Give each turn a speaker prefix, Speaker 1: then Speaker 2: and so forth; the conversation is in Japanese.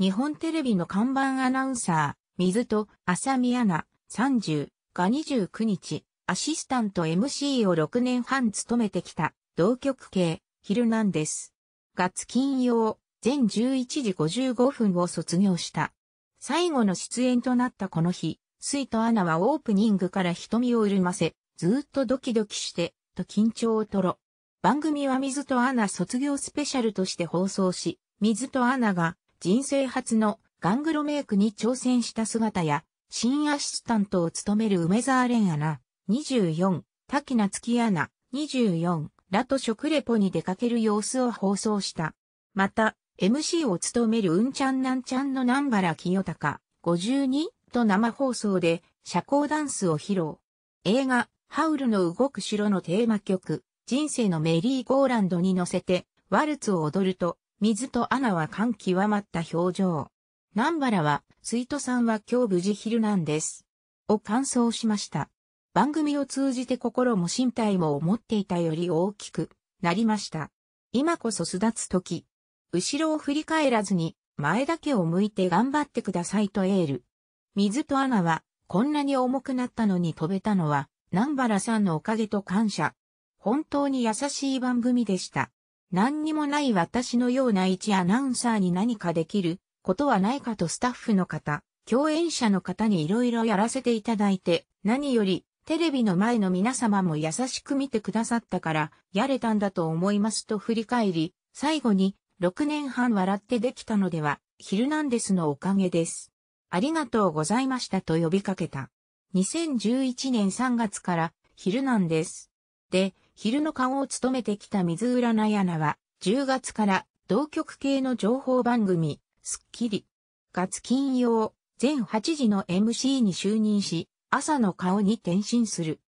Speaker 1: 日本テレビの看板アナウンサー、水戸、浅見アナ、30が29日、アシスタント MC を6年半務めてきた、同局系、ヒルナンデス。月金曜、全11時55分を卒業した。最後の出演となったこの日、スイとアナはオープニングから瞳を潤ませ、ずっとドキドキして、と緊張をとろ。番組は水とアナ卒業スペシャルとして放送し、水とアナが人生初のガングロメイクに挑戦した姿や、新アシスタントを務める梅沢蓮アナ、24、滝夏月アナ、24、らと食レポに出かける様子を放送した。また、MC を務めるうんちゃんなんちゃんの南原清隆、52と生放送で社交ダンスを披露。映画、ハウルの動く城のテーマ曲、人生のメリーゴーランドに乗せて、ワルツを踊ると、水とアナは感極まった表情。南原は、水戸さんは今日無事昼なんです。を感想しました。番組を通じて心も身体も思っていたより大きくなりました。今こそ巣立つ時。後ろを振り返らずに、前だけを向いて頑張ってくださいとエール。水とアナは、こんなに重くなったのに飛べたのは、南原さんのおかげと感謝。本当に優しい番組でした。何にもない私のような一アナウンサーに何かできることはないかとスタッフの方、共演者の方にいろいろやらせていただいて、何よりテレビの前の皆様も優しく見てくださったから、やれたんだと思いますと振り返り、最後に、6年半笑ってできたのでは、ヒルナンデスのおかげです。ありがとうございましたと呼びかけた。2011年3月から、ヒルナンデス。で、昼の顔を務めてきた水浦なやなは、10月から同局系の情報番組、スッキリ。月金曜、全8時の MC に就任し、朝の顔に転身する。